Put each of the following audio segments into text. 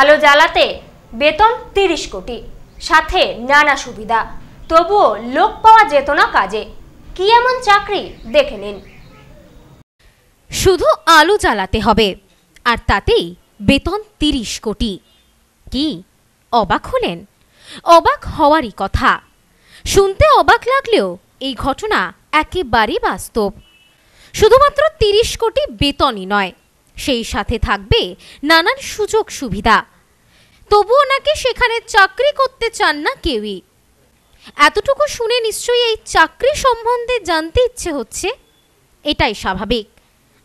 আলো জ্বালাতে বেতন তিরিশ কোটি সাথে নানা সুবিধা তবুও লোক পাওয়া যেত না কাজে কি এমন চাকরি দেখে নিন শুধু আলো জ্বালাতে হবে আর তাতেই বেতন তিরিশ কোটি কি অবাক হলেন অবাক হওয়ারই কথা শুনতে অবাক লাগলেও এই ঘটনা একেবারেই বাস্তব শুধুমাত্র তিরিশ কোটি বেতনই নয় সেই সাথে থাকবে নানান সুযোগ সুবিধা তবুও নাকি সেখানে চাকরি করতে চান না কেউই এতটুকু শুনে নিশ্চয়ই এই চাকরি সম্বন্ধে জানতে ইচ্ছে হচ্ছে এটাই স্বাভাবিক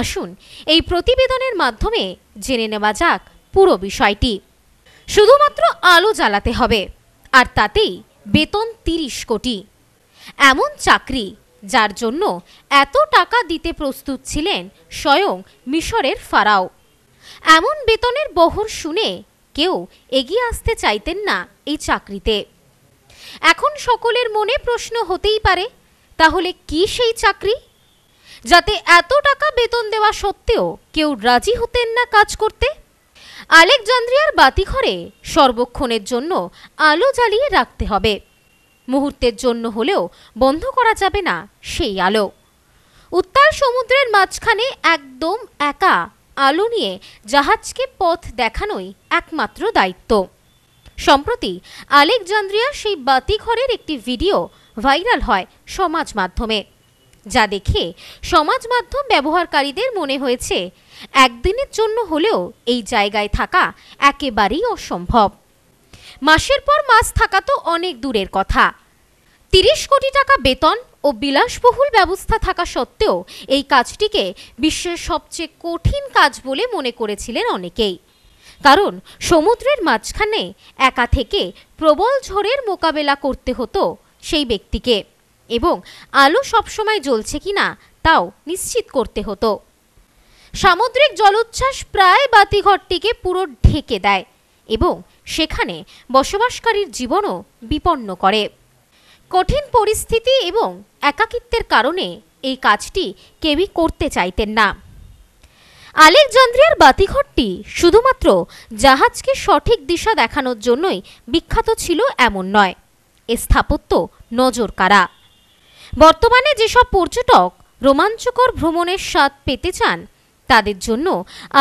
আসুন এই প্রতিবেদনের মাধ্যমে জেনে নেওয়া যাক পুরো বিষয়টি শুধুমাত্র আলো জ্বালাতে হবে আর তাতেই বেতন তিরিশ কোটি এমন চাকরি যার জন্য এত টাকা দিতে প্রস্তুত ছিলেন স্বয়ং মিশরের ফারাও এমন বেতনের বহর শুনে কেউ এগিয়ে আসতে চাইতেন না এই চাকরিতে এখন সকলের মনে প্রশ্ন হতেই পারে তাহলে কি সেই চাকরি যাতে এত টাকা বেতন দেওয়া সত্ত্বেও কেউ রাজি হতেন না কাজ করতে আলেকজান্দ্রিয়ার বাতিঘরে সর্বক্ষণের জন্য আলো জ্বালিয়ে রাখতে হবে মুহূর্তের জন্য হলেও বন্ধ করা যাবে না সেই আলো উত্তাল সমুদ্রের মাঝখানে একদম একা আলো নিয়ে জাহাজকে পথ দেখানোই একমাত্র দায়িত্ব সম্প্রতি আলেকজান্দ্রিয়া সেই বাতিঘরের একটি ভিডিও ভাইরাল হয় সমাজ মাধ্যমে যা দেখে সমাজ মাধ্যম ব্যবহারকারীদের মনে হয়েছে একদিনের জন্য হলেও এই জায়গায় থাকা একেবারেই অসম্ভব মাসের পর মাস থাকা তো অনেক দূরের কথা তিরিশ কোটি টাকা বেতন ও বিলাসবহুল ব্যবস্থা থাকা সত্ত্বেও এই কাজটিকে বিশ্বের সবচেয়ে কঠিন কাজ বলে মনে করেছিলেন অনেকেই কারণ সমুদ্রের মাঝখানে একা থেকে প্রবল ঝড়ের মোকাবেলা করতে হতো সেই ব্যক্তিকে এবং আলো সবসময় জ্বলছে কিনা তাও নিশ্চিত করতে হতো সামুদ্রিক জলোচ্ছ্বাস প্রায় বাতিঘরটিকে পুরো ঢেকে দেয় এবং সেখানে বসবাসকারীর জীবনও বিপন্ন করে কঠিন পরিস্থিতি এবং একাকিত্বের কারণে এই কাজটি কেউই করতে চাইতেন না আলেকজান্দ্রিয়ার বাতিঘরটি শুধুমাত্র জাহাজকে সঠিক দিশা দেখানোর জন্যই বিখ্যাত ছিল এমন নয় এ স্থাপত্য নজর কারা বর্তমানে যেসব পর্যটক রোমাঞ্চকর ভ্রমণের স্বাদ পেতে চান তাদের জন্য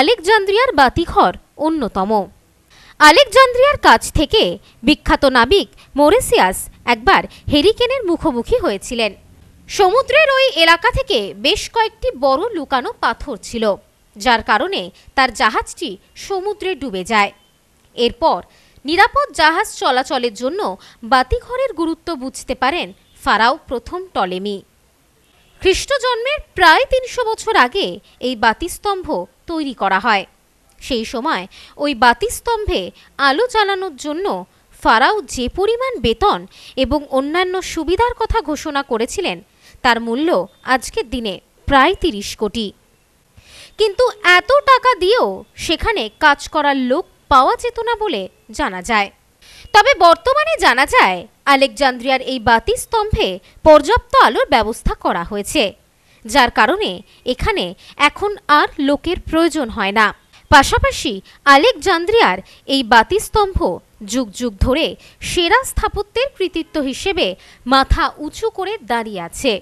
আলেকজান্দ্রিয়ার বাতিঘর অন্যতম আলেকজান্দ্রিয়ার কাছ থেকে বিখ্যাত নাবিক মোরেসিয়াস একবার হেরিকেনের মুখোমুখি হয়েছিলেন সমুদ্রের ওই এলাকা থেকে বেশ কয়েকটি বড় লুকানো পাথর ছিল যার কারণে তার জাহাজটি সমুদ্রে ডুবে যায় এরপর নিরাপদ জাহাজ চলাচলের জন্য বাতিঘরের গুরুত্ব বুঝতে পারেন ফারাও প্রথম টলেমি খ্রিস্টজন্মের প্রায় তিনশো বছর আগে এই বাতিস্তম্ভ তৈরি করা হয় সেই সময় ওই বাতিস্তম্ভে আলো চালানোর জন্য ফারাও যে পরিমাণ বেতন এবং অন্যান্য সুবিধার কথা ঘোষণা করেছিলেন তার মূল্য আজকের দিনে প্রায় তিরিশ কোটি কিন্তু এত টাকা দিয়েও সেখানে কাজ করার লোক পাওয়া যেত না বলে জানা যায় তবে বর্তমানে জানা যায় আলেকজান্দ্রিয়ার এই বাতিস্তম্ভে পর্যাপ্ত আলোর ব্যবস্থা করা হয়েছে যার কারণে এখানে এখন আর লোকের প্রয়োজন হয় না পাশাপাশি আলেকজান্দ্রিয়ার এই বাতিস্তম্ভ যুগ যুগ ধরে সেরা স্থাপত্যের কৃতিত্ব হিসেবে মাথা উঁচু করে দাঁড়িয়ে আছে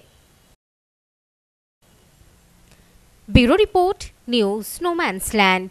ব্যুরো রিপোর্ট নিউজ নোম্যান্সল্যান্ড